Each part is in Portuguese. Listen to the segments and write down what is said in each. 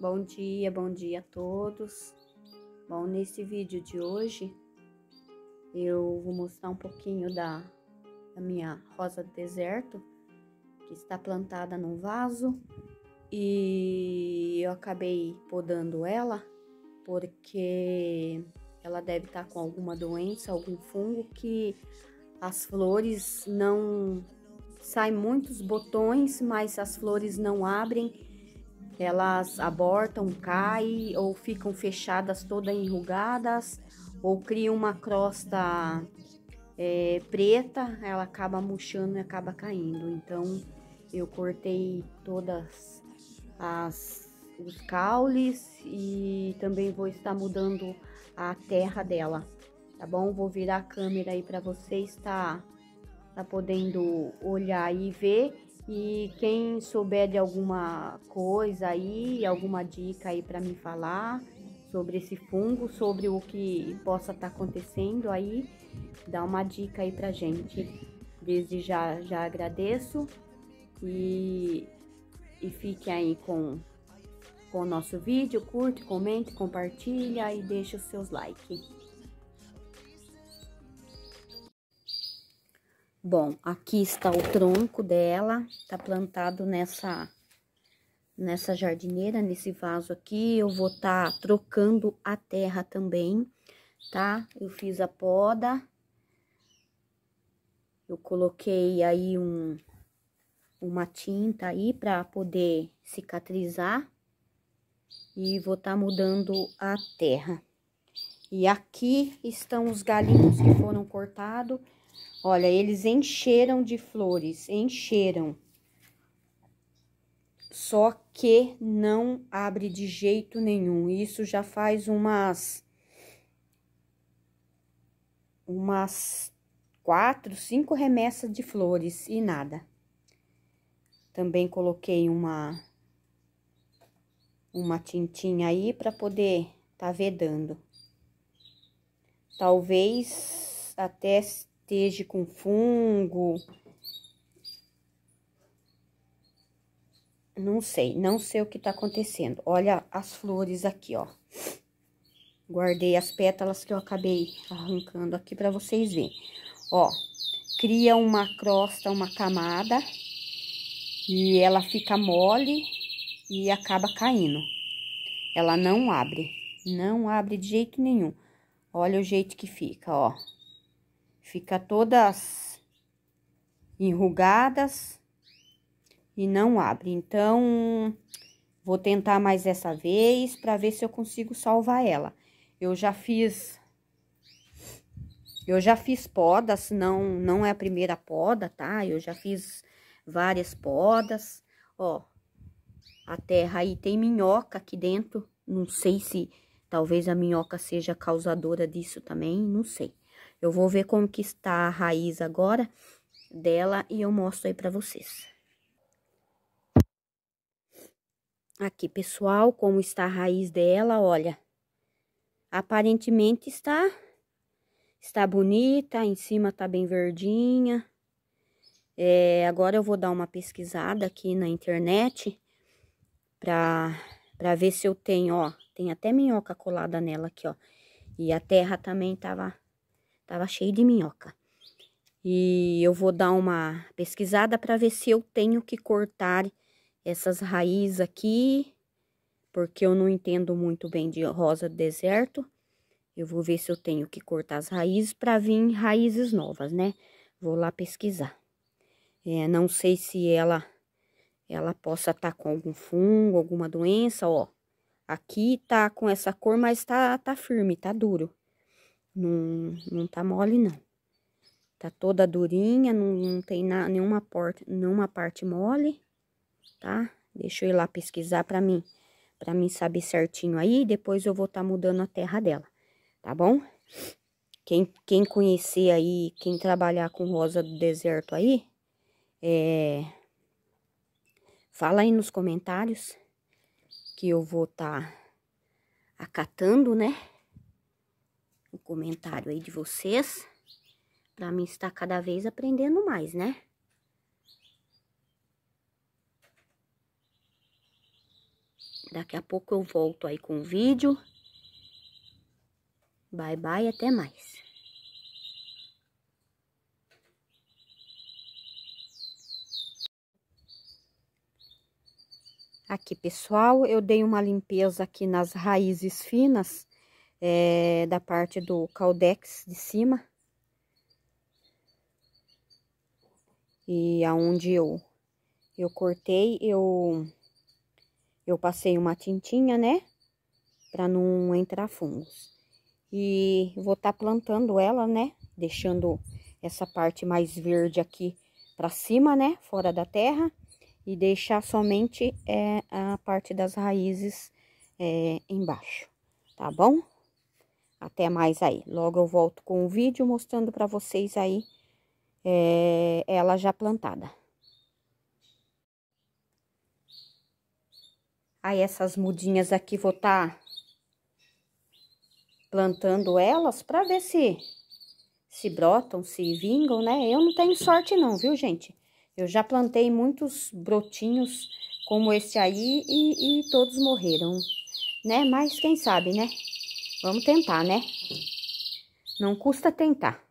Bom dia, bom dia a todos. Bom, nesse vídeo de hoje eu vou mostrar um pouquinho da, da minha rosa do deserto que está plantada num vaso e eu acabei podando ela porque ela deve estar com alguma doença, algum fungo que as flores não saem muitos botões, mas as flores não abrem elas abortam, caem ou ficam fechadas toda enrugadas ou criam uma crosta é, preta, ela acaba murchando e acaba caindo. Então eu cortei todas as os caules e também vou estar mudando a terra dela, tá bom? Vou virar a câmera aí para você estar tá? tá podendo olhar e ver. E quem souber de alguma coisa aí, alguma dica aí para me falar sobre esse fungo, sobre o que possa estar tá acontecendo aí, dá uma dica aí pra gente. Desde já já agradeço e, e fique aí com, com o nosso vídeo, curte, comente, compartilha e deixa os seus likes. Bom, aqui está o tronco dela, tá plantado nessa nessa jardineira, nesse vaso aqui. Eu vou estar tá trocando a terra também, tá? Eu fiz a poda. Eu coloquei aí um uma tinta aí para poder cicatrizar e vou estar tá mudando a terra. E aqui estão os galinhos que foram cortados. Olha, eles encheram de flores, encheram. Só que não abre de jeito nenhum. Isso já faz umas umas quatro, cinco remessas de flores e nada. Também coloquei uma uma tintinha aí para poder tá vedando. Talvez até esteja com fungo. Não sei, não sei o que tá acontecendo. Olha as flores aqui, ó. Guardei as pétalas que eu acabei arrancando aqui para vocês verem. Ó, cria uma crosta, uma camada e ela fica mole e acaba caindo. Ela não abre, não abre de jeito nenhum. Olha o jeito que fica, ó. Fica todas enrugadas e não abre. Então, vou tentar mais essa vez para ver se eu consigo salvar ela. Eu já fiz eu já fiz podas, não não é a primeira poda, tá? Eu já fiz várias podas. Ó, a terra aí tem minhoca aqui dentro. Não sei se talvez a minhoca seja causadora disso também, não sei. Eu vou ver como que está a raiz agora dela e eu mostro aí para vocês. Aqui, pessoal, como está a raiz dela, olha. Aparentemente está está bonita, em cima tá bem verdinha. É, agora eu vou dar uma pesquisada aqui na internet pra, pra ver se eu tenho, ó. Tem até minhoca colada nela aqui, ó. E a terra também tava Tava cheio de minhoca. E eu vou dar uma pesquisada para ver se eu tenho que cortar essas raízes aqui, porque eu não entendo muito bem de rosa do deserto. Eu vou ver se eu tenho que cortar as raízes para vir raízes novas, né? Vou lá pesquisar. É, não sei se ela ela possa estar tá com algum fungo, alguma doença, ó. Aqui tá com essa cor, mas tá, tá firme, tá duro. Não, não tá mole, não. Tá toda durinha, não, não tem na, nenhuma, porta, nenhuma parte mole, tá? Deixa eu ir lá pesquisar pra mim, pra mim saber certinho aí. Depois eu vou tá mudando a terra dela, tá bom? Quem, quem conhecer aí, quem trabalhar com rosa do deserto aí, é... Fala aí nos comentários que eu vou tá acatando, né? o comentário aí de vocês. Pra mim estar cada vez aprendendo mais, né? Daqui a pouco eu volto aí com o vídeo. Bye, bye, até mais. Aqui, pessoal, eu dei uma limpeza aqui nas raízes finas é, da parte do caldex de cima. E aonde eu, eu cortei, eu, eu passei uma tintinha, né? Pra não entrar fungos. E vou estar tá plantando ela, né? Deixando essa parte mais verde aqui pra cima, né? Fora da terra. E deixar somente é, a parte das raízes é, embaixo, tá bom? Até mais aí. Logo eu volto com um vídeo mostrando para vocês aí é, ela já plantada. Aí essas mudinhas aqui vou estar tá plantando elas para ver se se brotam, se vingam, né? Eu não tenho sorte não, viu, gente? Eu já plantei muitos brotinhos como esse aí e, e todos morreram, né? Mas quem sabe, né? Vamos tentar, né? Não custa tentar.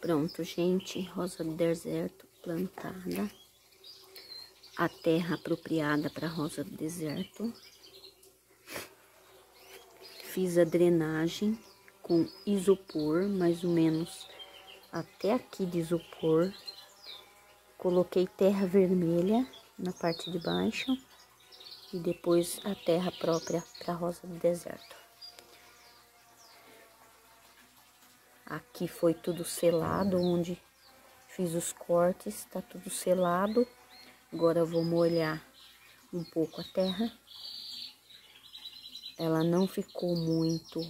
Pronto, gente, rosa do deserto plantada. A terra apropriada para rosa do deserto. Fiz a drenagem com isopor, mais ou menos até aqui de isopor. Coloquei terra vermelha na parte de baixo e depois a terra própria para a rosa do deserto. Aqui foi tudo selado, onde fiz os cortes, tá tudo selado. Agora eu vou molhar um pouco a terra. Ela não ficou muito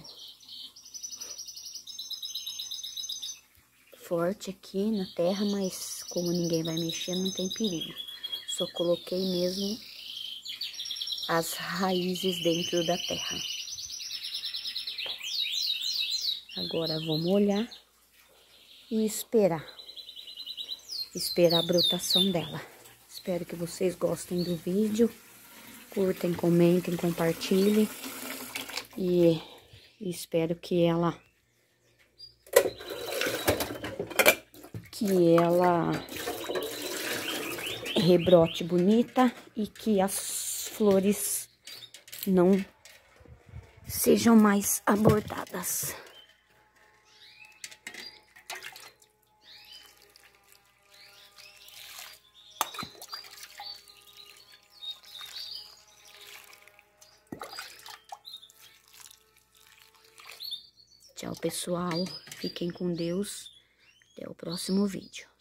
forte aqui na terra, mas como ninguém vai mexer, não tem perigo. Só coloquei mesmo as raízes dentro da terra. Agora vamos olhar e esperar. Esperar a brotação dela. Espero que vocês gostem do vídeo. Curtem, comentem, compartilhem. E espero que ela... Que ela rebrote bonita e que as flores não sejam mais abordadas. Tchau, pessoal. Fiquem com Deus. Até o próximo vídeo.